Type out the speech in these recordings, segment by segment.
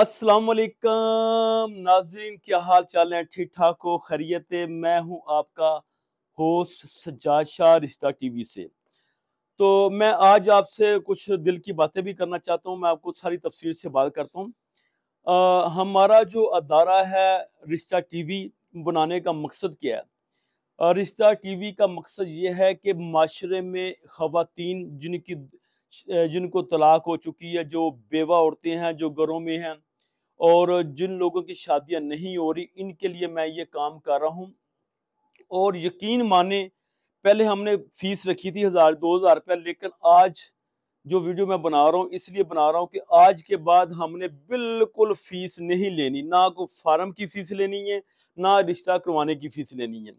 असलकम नाजरीन क्या हाल चाल है ठीक ठाक हो खैरियत मैं हूं आपका होस्ट सजाद शाह रिश्ता वी से तो मैं आज आपसे कुछ दिल की बातें भी करना चाहता हूं मैं आपको सारी तफसील से बात करता हूं हमारा जो अदारा है रिश्ता टीवी बनाने का मकसद क्या है रिश्ता टीवी का मकसद ये है कि माशरे में ख़वातीन जिनकी जिनको तलाक हो चुकी है जो बेवा औरतें हैं जो घरों में हैं और जिन लोगों की शादियां नहीं हो रही इनके लिए मैं ये काम कर रहा हूँ और यकीन माने पहले हमने फीस रखी थी हज़ार दो हज़ार रुपया लेकिन आज जो वीडियो मैं बना रहा हूँ इसलिए बना रहा हूँ कि आज के बाद हमने बिल्कुल फीस नहीं लेनी ना को फार्म की फ़ीस लेनी है ना रिश्ता करवाने की फ़ीस लेनी है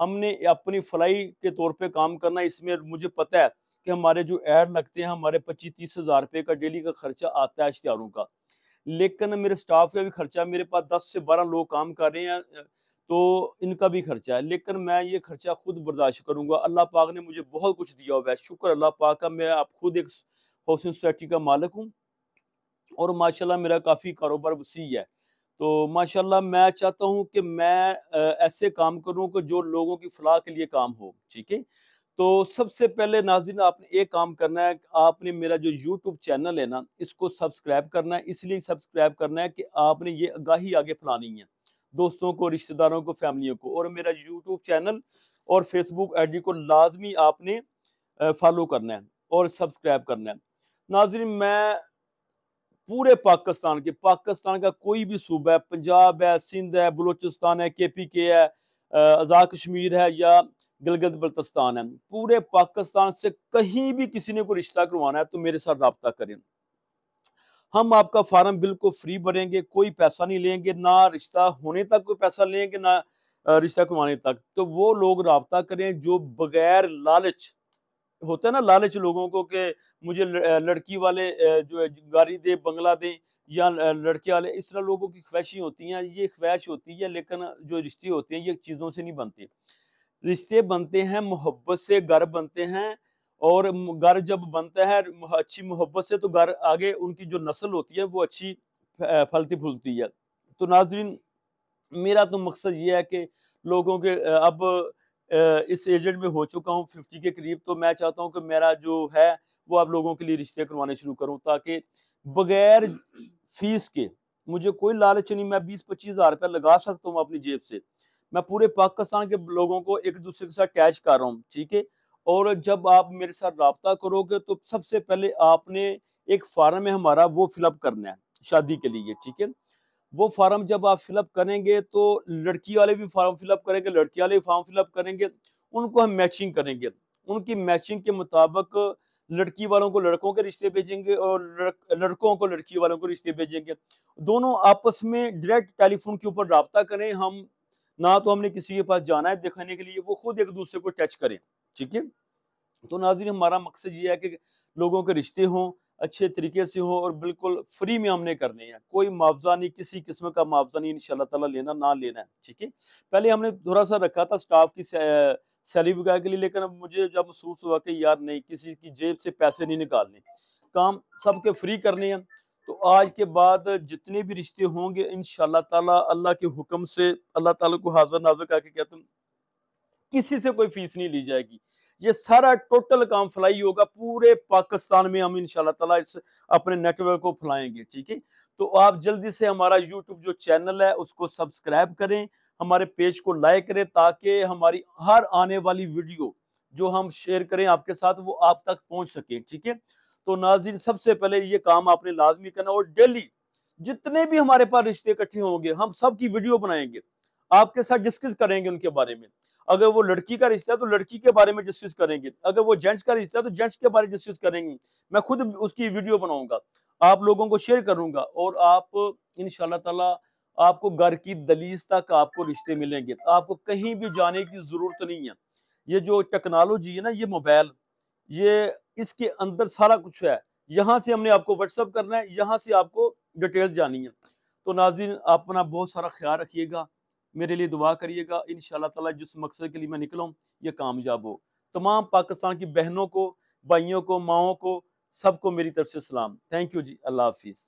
हमने अपनी फ्लाई के तौर पे काम करना इसमें मुझे पता है कि हमारे जो एड लगते हैं हमारे पच्चीस तीस हज़ार रुपये का डेली का खर्चा आता है इश्तारों का लेकिन मेरे स्टाफ का भी खर्चा मेरे पास दस से बारह लोग काम कर रहे हैं तो इनका भी खर्चा है लेकिन मैं ये खर्चा खुद बर्दाश्त करूंगा अल्लाह पाक ने मुझे बहुत कुछ दिया हुआ है शुक्र अल्लाह पाक का मैं आप खुद एक हाउसिंग सोसाइटी का मालिक हूँ और माशाल्लाह मेरा काफ़ी कारोबार वसी है तो माशाल्लाह मैं चाहता हूँ कि मैं ऐसे काम करूँ कि जो लोगों की फलाह के लिए काम हो ठीक है तो सबसे पहले नाजिन आपने एक काम करना है आपने मेरा जो यूट्यूब चैनल है ना इसको सब्सक्राइब करना है इसलिए सब्सक्राइब करना है कि आपने ये आगाही आगे फैलानी है दोस्तों को रिश्तेदारों को फैमिलियों को और मेरा यूट्यूब चैनल और फेसबुक आईडी को लाजमी आपने फॉलो करना है और सब्सक्राइब करना है नाजिन मैं पूरे पाकिस्तान के पाकिस्तान का कोई भी सूबा है पंजाब है सिंध है बलूचिस्तान है के पी के है आज़ा कश्मीर है या गिलगित बल्तिस्तान है पूरे पाकिस्तान से कहीं भी किसी ने कोई रिश्ता करवाना है तो मेरे साथ रबता करें हम आपका फार्म बिल्कुल फ्री भरेंगे कोई पैसा नहीं लेंगे ना रिश्ता होने तक कोई पैसा लेंगे ना रिश्ता करवाने तक तो वो लोग रबता करें जो बगैर लालच होता है ना लालच लोगों को कि मुझे लड़की वाले जो गाड़ी दे बंगला दें या लड़के वाले इस तरह लोगों की ख्वाहिशें होती हैं ये ख्वाहिश होती है लेकिन जो रिश्ते होते हैं ये चीज़ों से नहीं बनते रिश्ते बनते हैं मोहब्बत से घर बनते हैं और घर जब बनता है अच्छी मोहब्बत से तो घर आगे उनकी जो नस्ल होती है वो अच्छी फलती फूलती है तो नाजरीन मेरा तो मकसद ये है कि लोगों के अब इस एजेंट में हो चुका हूँ फिफ्टी के करीब तो मैं चाहता हूँ कि मेरा जो है वो आप लोगों के लिए रिश्ते करवाने शुरू करूँ ताकि बगैर फीस के मुझे कोई लालच नहीं मैं बीस पच्चीस हज़ार रुपया लगा सकता हूँ अपनी जेब से मैं पूरे पाकिस्तान के लोगों को एक दूसरे के साथ अटैच कर रहा हूँ ठीक है और जब आप मेरे साथ रबता करोगे तो सबसे पहले आपने एक फार्म है हमारा वो फिलअप करना है शादी के लिए ठीक है वो फार्म जब आप फिलअप करेंगे तो लड़की वाले भी फार्म फिलअप करेंगे लड़की वाले भी फार्म फिलअप करेंगे उनको हम मैचिंग करेंगे उनकी मैचिंग के मुताबिक लड़की वालों को लड़कों के रिश्ते भेजेंगे और लड़कों को लड़की वालों को रिश्ते भेजेंगे दोनों आपस में डायरेक्ट टेलीफोन के ऊपर रबता करें हम ना तो हमने किसी के पास जाना है दिखाने के लिए वो खुद एक दूसरे को टच करें ठीक है तो नाजिर हमारा मकसद ये है कि लोगों के रिश्ते हों अच्छे तरीके से हों और बिल्कुल फ्री में हमने करने हैं कोई मुआवजा नहीं किसी किस्म का मुआवजा नहीं इन ताला लेना ना लेना है ठीक है पहले हमने थोड़ा सा रखा था स्टाफ की सैलरी वगैरह के लिए लेकिन मुझे जब महसूस हुआ कि यार नहीं किसी की जेब से पैसे नहीं निकालने काम सबके फ्री करने हैं तो आज के बाद जितने भी रिश्ते होंगे इन ताला अल्लाह के हुक्म से अल्लाह ताला को हाजिर नाजर करके कहते हैं किसी से कोई फीस नहीं ली जाएगी ये सारा टोटल काम फ्लाई होगा पूरे पाकिस्तान में हम इन ताला इस अपने नेटवर्क को फैलाएंगे ठीक है तो आप जल्दी से हमारा यूट्यूब जो चैनल है उसको सब्सक्राइब करें हमारे पेज को लाइक करें ताकि हमारी हर आने वाली वीडियो जो हम शेयर करें आपके साथ वो आप तक पहुंच सके ठीक है तो नाजिन सबसे पहले ये काम आपने लाजमी करना और डेली जितने भी हमारे पास रिश्ते इकट्ठे होंगे हम सबकी वीडियो बनाएंगे आपके साथ डिस्कस करेंगे उनके बारे में अगर वो लड़की का रिश्ता है तो लड़की के बारे में डिस्कस करेंगे अगर वो जेंट्स का रिश्ता है तो जेंट्स के बारे में डिस्कस करेंगे मैं खुद उसकी वीडियो बनाऊंगा आप लोगों को शेयर करूंगा और आप इन ताला आपको घर की दलीज तक आपको रिश्ते मिलेंगे आपको कहीं भी जाने की ज़रूरत नहीं है ये जो टेक्नोलॉजी है ना ये मोबाइल ये इसके अंदर सारा कुछ है यहाँ से हमने आपको व्हाट्सअप करना है यहाँ से आपको डिटेल जानी है तो नाजिन आप अपना बहुत सारा ख्याल रखिएगा मेरे लिए दुआ करिएगा इन ताला जिस मकसद के लिए मैं निकला ये कामयाब हो तमाम पाकिस्तान की बहनों को भाइयों को माओ को सबको मेरी तरफ से सलाम थैंक यू जी अल्लाह हाफिज़